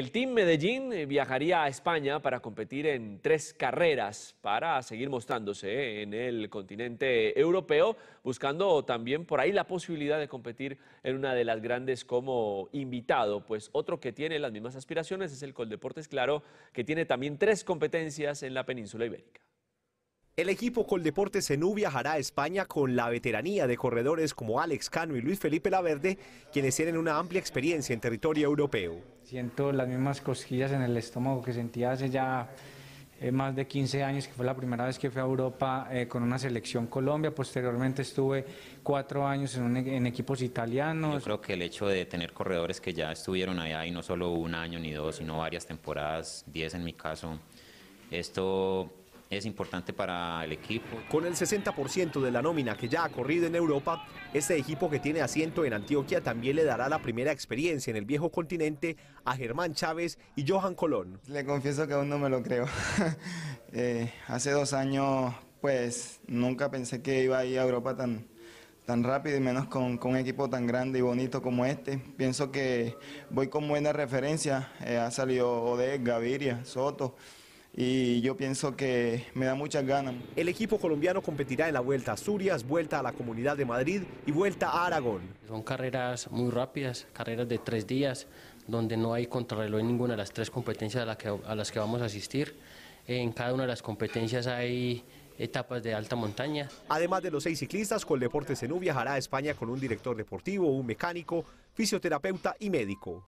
El Team Medellín eh, viajaría a España para competir en tres carreras para seguir mostrándose en el continente europeo, buscando también por ahí la posibilidad de competir en una de las grandes como invitado. Pues otro que tiene las mismas aspiraciones es el Coldeportes Claro, que tiene también tres competencias en la península ibérica. El equipo Coldeportes Zenú viajará a España con la veteranía de corredores como Alex Cano y Luis Felipe Laverde, quienes tienen una amplia experiencia en territorio europeo. Siento las mismas cosquillas en el estómago que sentía hace ya eh, más de 15 años, que fue la primera vez que fui a Europa eh, con una selección Colombia. Posteriormente estuve cuatro años e-, en, equipos italianos. Yo creo que el hecho de tener corredores que ya estuvieron allá y no solo un año ni dos, sino varias temporadas, 10 en mi caso, esto es importante para el equipo. Con el 60% de la nómina que ya ha corrido en Europa, este equipo que tiene asiento en Antioquia también le dará la primera experiencia en el viejo continente a Germán Chávez y Johan Colón. Le confieso que aún no me lo creo. Eh, hace dos años, pues, nunca pensé que iba a ir a Europa tan, tan rápido y menos con, un equipo tan grande y bonito como este. Pienso que voy con buena referencia. Eh, ha salido Odez, Gaviria, Soto y yo pienso que me da muchas ganas. El equipo colombiano competirá en la Vuelta a Asturias, Vuelta a la Comunidad de Madrid y Vuelta a Aragón. Son carreras muy rápidas, carreras de tres días, donde no hay contrarreloj en ninguna de las tres competencias a, las que vamos a asistir. En cada una de las competencias hay etapas de alta montaña. Además de los seis ciclistas, en U viajará a España con un director deportivo, un mecánico, fisioterapeuta y médico.